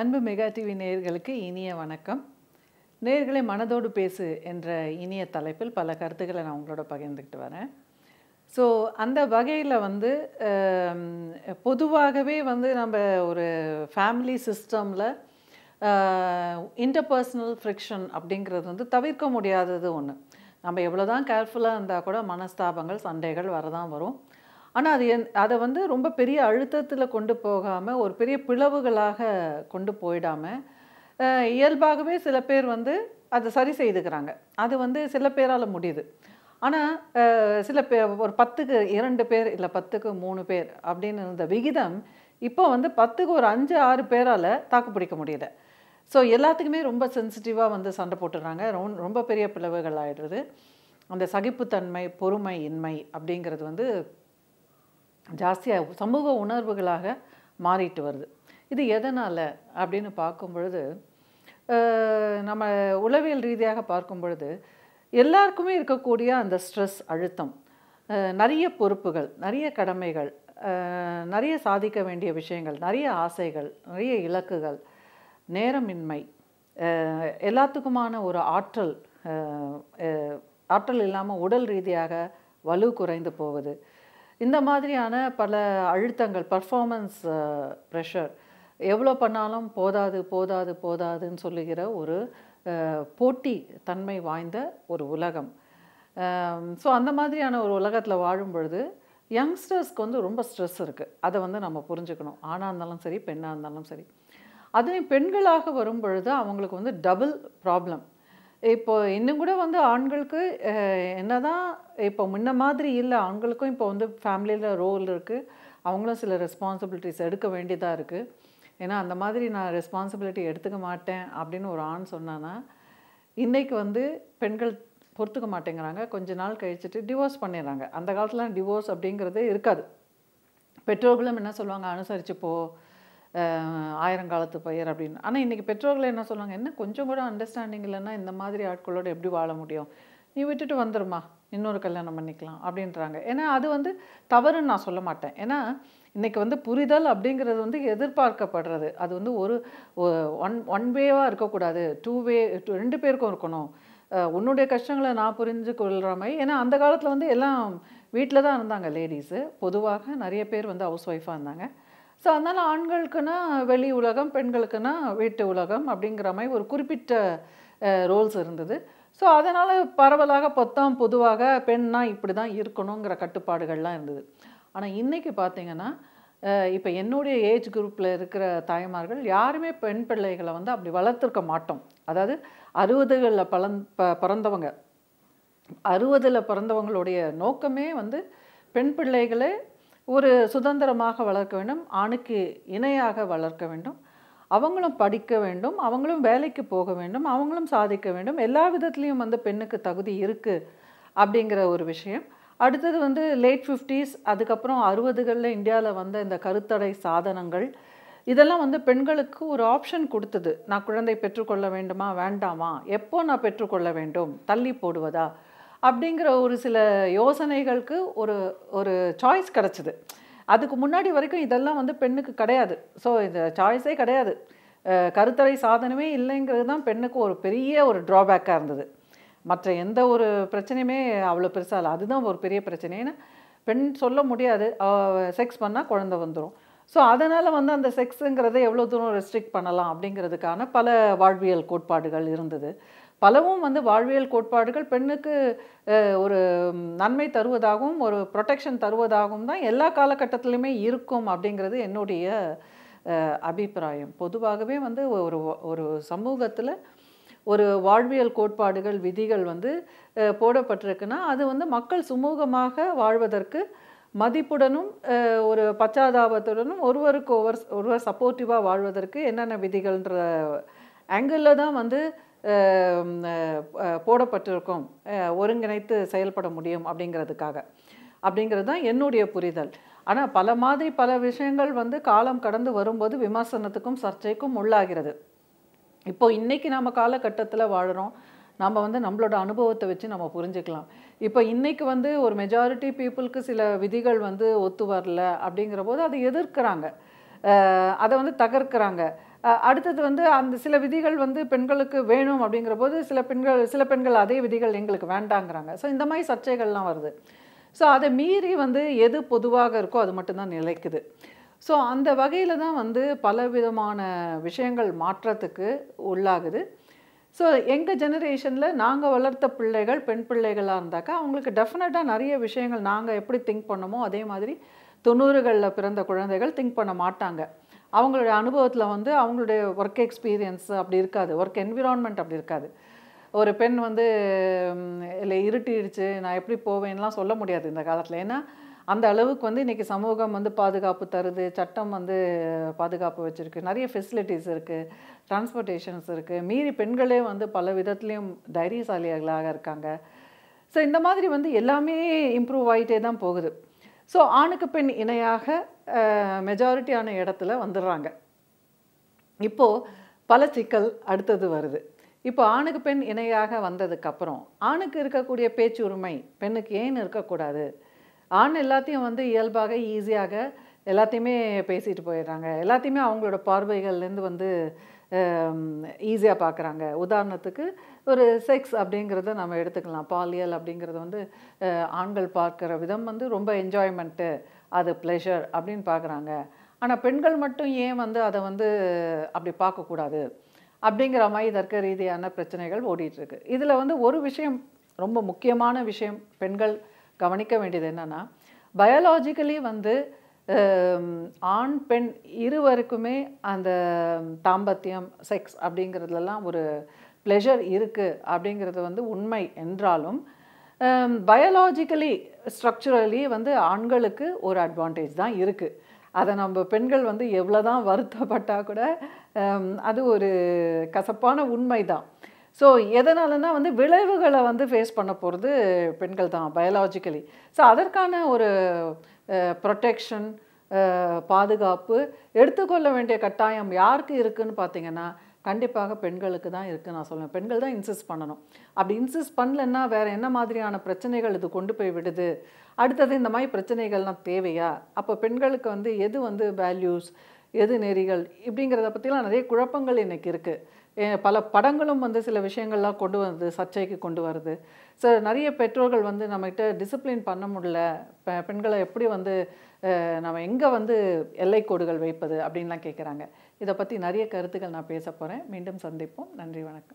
அன்பு mega TV நேயர்களுக்கு இனிய வணக்கம் நேர்களை மனதோடு பேசு என்ற இனிய தலைப்பில் பல கருத்துக்களை நான் உங்களோட பகிர்ந்துக்கிட்டு வரேன் ஸோ அந்த வகையில் வந்து பொதுவாகவே வந்து நம்ம ஒரு ஃபேமிலி சிஸ்டமில் இன்டர்பர்சனல் ஃப்ரிக்ஷன் அப்படிங்கிறது வந்து தவிர்க்க முடியாதது ஒன்று நம்ம எவ்வளோ தான் கேர்ஃபுல்லாக இருந்தால் கூட மனஸ்தாபங்கள் சண்டைகள் வரதான் வரும் ஆனால் அது என் அதை வந்து ரொம்ப பெரிய அழுத்தத்தில் கொண்டு போகாமல் ஒரு பெரிய பிளவுகளாக கொண்டு போயிடாமல் இயல்பாகவே சில பேர் வந்து அதை சரி செய்துக்கிறாங்க அது வந்து சில பேரால் முடியுது ஆனால் சில பே ஒரு பத்துக்கு இரண்டு பேர் இல்லை பத்துக்கு மூணு பேர் அப்படின்னு இருந்த விகிதம் இப்போ வந்து பத்துக்கு ஒரு அஞ்சு ஆறு பேரால் தாக்கு பிடிக்க முடியல ஸோ எல்லாத்துக்குமே ரொம்ப சென்சிட்டிவாக வந்து சண்டை போட்டுடுறாங்க ரொம்ப பெரிய பிளவுகள் ஆகிடுது அந்த சகிப்புத்தன்மை பொறுமை இன்மை அப்படிங்கிறது வந்து ஜாஸ்தியாக சமூக உணர்வுகளாக மாறிட்டு வருது இது எதனால் அப்படின்னு பார்க்கும் பொழுது நம்ம உளவியல் ரீதியாக பார்க்கும் பொழுது எல்லாருக்குமே இருக்கக்கூடிய அந்த ஸ்ட்ரெஸ் அழுத்தம் நிறைய பொறுப்புகள் நிறைய கடமைகள் நிறைய சாதிக்க வேண்டிய விஷயங்கள் நிறைய ஆசைகள் நிறைய இலக்குகள் நேரமின்மை எல்லாத்துக்குமான ஒரு ஆற்றல் ஆற்றல் இல்லாமல் உடல் ரீதியாக வலு குறைந்து போவது இந்த மாதிரியான பல அழுத்தங்கள் பர்ஃபார்மன்ஸ் ப்ரெஷர் எவ்வளோ பண்ணாலும் போதாது போதாது போதாதுன்னு சொல்லுகிற ஒரு போட்டி தன்மை வாய்ந்த ஒரு உலகம் ஸோ அந்த மாதிரியான ஒரு உலகத்தில் வாழும் பொழுது யங்ஸ்டர்ஸ்க்கு வந்து ரொம்ப ஸ்ட்ரெஸ் இருக்குது அதை வந்து நம்ம புரிஞ்சுக்கணும் ஆணாக இருந்தாலும் சரி பெண்ணாக இருந்தாலும் சரி அதுவும் பெண்களாக வரும் பொழுது அவங்களுக்கு வந்து டபுள் ப்ராப்ளம் இப்போ இன்னும் கூட வந்து ஆண்களுக்கு என்னதான் இப்போ முன்ன மாதிரி இல்லை ஆண்களுக்கும் இப்போ வந்து ஃபேமிலியில் ரோல் இருக்குது அவங்களும் சில ரெஸ்பான்சிபிலிட்டிஸ் எடுக்க வேண்டியதாக இருக்குது ஏன்னா அந்த மாதிரி நான் ரெஸ்பான்சிபிலிட்டி எடுத்துக்க மாட்டேன் அப்படின்னு ஒரு ஆண் சொன்னான்னா இன்றைக்கு வந்து பெண்கள் பொறுத்துக்க மாட்டேங்கிறாங்க கொஞ்ச நாள் கழிச்சுட்டு டிவோர்ஸ் பண்ணிடுறாங்க அந்த காலத்தில் டிவோர்ஸ் அப்படிங்கிறது இருக்காது பெற்றோர்களும் என்ன சொல்லுவாங்க அனுசரித்து போ ஆயிரங்காலத்து பயிர் அப்படின்னு ஆனால் இன்றைக்கி பெற்றோர்கள் என்ன சொல்லுவாங்க என்ன கொஞ்சம் கூட அண்டர்ஸ்டாண்டிங் இல்லைன்னா இந்த மாதிரி ஆட்களோடு எப்படி வாழ முடியும் நீ விட்டுட்டு வந்துடுமா இன்னொரு கல்யாணம் பண்ணிக்கலாம் அப்படின்றாங்க ஏன்னா அது வந்து தவறுன்னு நான் சொல்ல மாட்டேன் ஏன்னா இன்றைக்கி வந்து புரிதல் அப்படிங்கிறது வந்து எதிர்பார்க்கப்படுறது அது வந்து ஒரு ஒன் ஒன் வேவாக இருக்கக்கூடாது டூ வே ரெண்டு பேருக்கும் இருக்கணும் உன்னுடைய கஷ்டங்களை நான் புரிஞ்சு கொள்கிற மாதிரி ஏன்னா அந்த காலத்தில் வந்து எல்லாம் வீட்டில் தான் இருந்தாங்க லேடிஸு பொதுவாக நிறைய பேர் வந்து ஹவுஸ் ஒய்ஃபாக இருந்தாங்க ஸோ அதனால் ஆண்களுக்குன்னா வெளி உலகம் பெண்களுக்குன்னா வீட்டு உலகம் அப்படிங்கிற மாதிரி ஒரு குறிப்பிட்ட ரோல்ஸ் இருந்தது ஸோ அதனால் பரவலாக பொத்தம் பொதுவாக பெண்ணாக இப்படி தான் இருக்கணுங்கிற கட்டுப்பாடுகள்லாம் இருந்தது ஆனால் இன்றைக்கி பார்த்திங்கன்னா இப்போ என்னுடைய ஏஜ் குரூப்பில் இருக்கிற தாய்மார்கள் யாருமே பெண் பிள்ளைகளை வந்து அப்படி வளர்த்துருக்க மாட்டோம் அதாவது அறுபதுகளில் பலந் ப பிறந்தவங்க அறுபதில் பிறந்தவங்களுடைய நோக்கமே வந்து பெண் பிள்ளைகளை ஒரு சுதந்திரமாக வளர்க்க வேண்டும் ஆணுக்கு இணையாக வளர்க்க வேண்டும் அவங்களும் படிக்க வேண்டும் அவங்களும் வேலைக்கு போக வேண்டும் அவங்களும் சாதிக்க வேண்டும் எல்லா விதத்துலேயும் வந்து பெண்ணுக்கு தகுதி இருக்குது அப்படிங்கிற ஒரு விஷயம் அடுத்தது வந்து லேட் ஃபிஃப்டிஸ் அதுக்கப்புறம் அறுபதுகளில் இந்தியாவில் வந்த இந்த கருத்தடை சாதனங்கள் இதெல்லாம் வந்து பெண்களுக்கு ஒரு ஆப்ஷன் கொடுத்தது நான் குழந்தை பெற்றுக்கொள்ள வேண்டுமா வேண்டாமா எப்போ நான் பெற்றுக்கொள்ள வேண்டும் தள்ளி போடுவதா அப்படிங்கிற ஒரு சில யோசனைகளுக்கு ஒரு ஒரு சாய்ஸ் கிடச்சிது அதுக்கு முன்னாடி வரைக்கும் இதெல்லாம் வந்து பெண்ணுக்கு கிடையாது ஸோ இந்த சாய்ஸே கிடையாது கருத்தரை சாதனமே இல்லைங்கிறது தான் பெண்ணுக்கு ஒரு பெரிய ஒரு ட்ராபேக்காக இருந்தது மற்ற எந்த ஒரு பிரச்சனையுமே அவ்வளோ பெருசாக இல்லை அதுதான் ஒரு பெரிய பிரச்சனைன்னு பெண் சொல்ல முடியாது செக்ஸ் பண்ணால் குழந்த வந்துடும் ஸோ அதனால் வந்து அந்த செக்ஸுங்கிறத எவ்வளோ தூரம் ரெஸ்ட்ரிக்ட் பண்ணலாம் அப்படிங்கிறதுக்கான பல வாழ்வியல் கோட்பாடுகள் இருந்தது பலவும் வந்து வாழ்வியல் கோட்பாடுகள் பெண்ணுக்கு ஒரு நன்மை தருவதாகவும் ஒரு ப்ரொடெக்ஷன் தருவதாகவும் தான் எல்லா காலகட்டத்திலையுமே இருக்கும் அப்படிங்கிறது என்னுடைய அபிப்பிராயம் பொதுவாகவே வந்து ஒரு ஒரு சமூகத்தில் ஒரு வாழ்வியல் கோட்பாடுகள் விதிகள் வந்து போடப்பட்டிருக்குன்னா அது வந்து மக்கள் சுமூகமாக வாழ்வதற்கு மதிப்புடனும் ஒரு பச்சாதாபத்துடனும் ஒருவருக்கு ஒருவர் ஒருவர் சப்போர்ட்டிவாக வாழ்வதற்கு என்னென்ன விதிகள்ன்ற ஆங்கிளில் தான் வந்து போடப்பட்டிருக்கும் ஒருங்கிணைத்து செயல்பட முடியும் அப்படிங்கிறதுக்காக அப்படிங்கிறது தான் என்னுடைய புரிதல் ஆனால் பல மாதிரி பல விஷயங்கள் வந்து காலம் கடந்து வரும்போது விமர்சனத்துக்கும் சர்ச்சைக்கும் உள்ளாகிறது இப்போ இன்றைக்கி நம்ம காலகட்டத்தில் வாழ்கிறோம் நம்ம வந்து நம்மளோட அனுபவத்தை வச்சு நம்ம புரிஞ்சுக்கலாம் இப்போ இன்றைக்கு வந்து ஒரு மெஜாரிட்டி பீப்புளுக்கு சில விதிகள் வந்து ஒத்து வரல அப்படிங்கிற போது அதை எதிர்க்கிறாங்க அதை வந்து தகர்க்கிறாங்க அடுத்தது வந்து அந்த சில விதிகள் வந்து பெண்களுக்கு வேணும் அப்படிங்கிற போது சில பெண்கள் சில பெண்கள் அதே விதிகள் எங்களுக்கு வேண்டாங்கிறாங்க ஸோ இந்த மாதிரி சர்ச்சைகள்லாம் வருது ஸோ அதை மீறி வந்து எது பொதுவாக இருக்கோ அது மட்டும்தான் நிலைக்குது ஸோ அந்த வகையில் தான் வந்து பல விதமான விஷயங்கள் மாற்றத்துக்கு உள்ளாகுது ஸோ எங்கள் ஜெனரேஷனில் நாங்கள் வளர்த்த பிள்ளைகள் பெண் பிள்ளைகளாக இருந்தாக்கா அவங்களுக்கு டெஃபினட்டாக நிறைய விஷயங்கள் நாங்கள் எப்படி திங்க் பண்ணமோ அதே மாதிரி தொண்ணூறுகளில் பிறந்த குழந்தைகள் திங்க் பண்ண மாட்டாங்க அவங்களுடைய அனுபவத்தில் வந்து அவங்களுடைய ஒர்க் எக்ஸ்பீரியன்ஸ் அப்படி இருக்காது ஒர்க் என்விரான்மெண்ட் அப்படி இருக்காது ஒரு பெண் வந்து இல்லை இருட்டிடுச்சு நான் எப்படி போவேன்லாம் சொல்ல முடியாது இந்த காலத்தில் ஏன்னா அந்த அளவுக்கு வந்து இன்றைக்கி சமூகம் வந்து பாதுகாப்பு தருது சட்டம் வந்து பாதுகாப்பு வச்சுருக்கு நிறைய ஃபெசிலிட்டிஸ் இருக்குது டிரான்ஸ்போர்ட்டேஷன்ஸ் இருக்குது மீறி பெண்களே வந்து பல விதத்துலேயும் தைரியசாலிகளாக இருக்காங்க ஸோ இந்த மாதிரி வந்து எல்லாமே இம்ப்ரூவ் ஆகிட்டே தான் போகுது ஸோ ஆணுக்கு பெண் இணையாக மெஜாரிட்டியான இடத்துல வந்துடுறாங்க இப்போது பல சிக்கல் அடுத்தது வருது இப்போ ஆணுக்கு பெண் இணையாக வந்ததுக்கப்புறம் ஆணுக்கு இருக்கக்கூடிய பேச்சு உரிமை பெண்ணுக்கு ஏன் இருக்கக்கூடாது ஆண் எல்லாத்தையும் வந்து இயல்பாக ஈஸியாக எல்லாத்தையுமே பேசிட்டு போயிடுறாங்க எல்லாத்தையுமே அவங்களோட பார்வைகள்லேருந்து வந்து ஈஸியாக பார்க்குறாங்க உதாரணத்துக்கு ஒரு செக்ஸ் அப்படிங்கிறத நம்ம எடுத்துக்கலாம் பாலியல் அப்படிங்கிறது வந்து ஆண்கள் பார்க்குற விதம் வந்து ரொம்ப என்ஜாய்மெண்ட்டு அது ப்ளெஷர் அப்படின்னு பார்க்குறாங்க ஆனால் பெண்கள் மட்டும் ஏன் வந்து அதை வந்து அப்படி பார்க்கக்கூடாது அப்படிங்கிற மாதிரி தர்க்க ரீதியான பிரச்சனைகள் ஓடிட்டுருக்கு இதில் வந்து ஒரு விஷயம் ரொம்ப முக்கியமான விஷயம் பெண்கள் கவனிக்க வேண்டியது என்னென்னா பயாலாஜிக்கலி வந்து ஆண் பெண் இருவருக்குமே அந்த தாம்பத்தியம் செக்ஸ் அப்படிங்கிறதுலலாம் ஒரு ப்ளெஷர் இருக்குது அப்படிங்கிறது வந்து உண்மை என்றாலும் பயாலாஜிக்கலி ஸ்ட்ரக்சுரலி வந்து ஆண்களுக்கு ஒரு அட்வான்டேஜ் தான் இருக்குது அதை நம்ம பெண்கள் வந்து எவ்வளோ தான் வருத்தப்பட்டால் கூட அது ஒரு கசப்பான உண்மை தான் ஸோ எதனாலனா வந்து விளைவுகளை வந்து ஃபேஸ் பண்ண போகிறது பெண்கள் தான் பயாலாஜிக்கலி ஸோ அதற்கான ஒரு ப்ரொட்டெக்ஷன் பாதுகாப்பு எடுத்துக்கொள்ள வேண்டிய கட்டாயம் யாருக்கு இருக்குதுன்னு பார்த்தீங்கன்னா கண்டிப்பாக பெண்களுக்கு தான் இருக்குது நான் சொல்லுவேன் பெண்கள் தான் இன்சிஸ்ட் பண்ணணும் அப்படி இன்சிஸ்ட் பண்ணலன்னா வேறு என்ன மாதிரியான பிரச்சனைகள் இது கொண்டு போய் விடுது அடுத்தது இந்த மாதிரி பிரச்சனைகள்லாம் தேவையா அப்போ பெண்களுக்கு வந்து எது வந்து வேல்யூஸ் எது நெறிகள் இப்படிங்கிறத பற்றிலாம் நிறைய குழப்பங்கள் இன்றைக்கி இருக்குது பல படங்களும் வந்து சில விஷயங்கள்லாம் கொண்டு வந்து சர்ச்சைக்கு கொண்டு வருது ஸோ நிறைய பெற்றோர்கள் வந்து நம்மகிட்ட டிசிப்ளின் பண்ண முடியல பெண்களை எப்படி வந்து நம்ம எங்கே வந்து எல்லை கோடுகள் வைப்பது அப்படின்லாம் கேட்குறாங்க இதை பற்றி நிறைய கருத்துக்கள் நான் பேச போகிறேன் மீண்டும் சந்திப்போம் நன்றி வணக்கம்